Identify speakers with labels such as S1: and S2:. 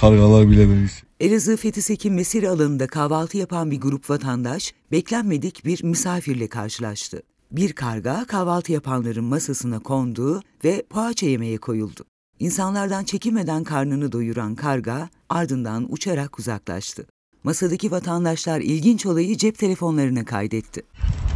S1: Kargalar bile demiş.
S2: Elazığ Fethi Sekin Mesir alanında kahvaltı yapan bir grup vatandaş beklenmedik bir misafirle karşılaştı. Bir karga kahvaltı yapanların masasına kondu ve poğaça yemeye koyuldu. İnsanlardan çekinmeden karnını doyuran karga ardından uçarak uzaklaştı. Masadaki vatandaşlar ilginç olayı cep telefonlarına kaydetti.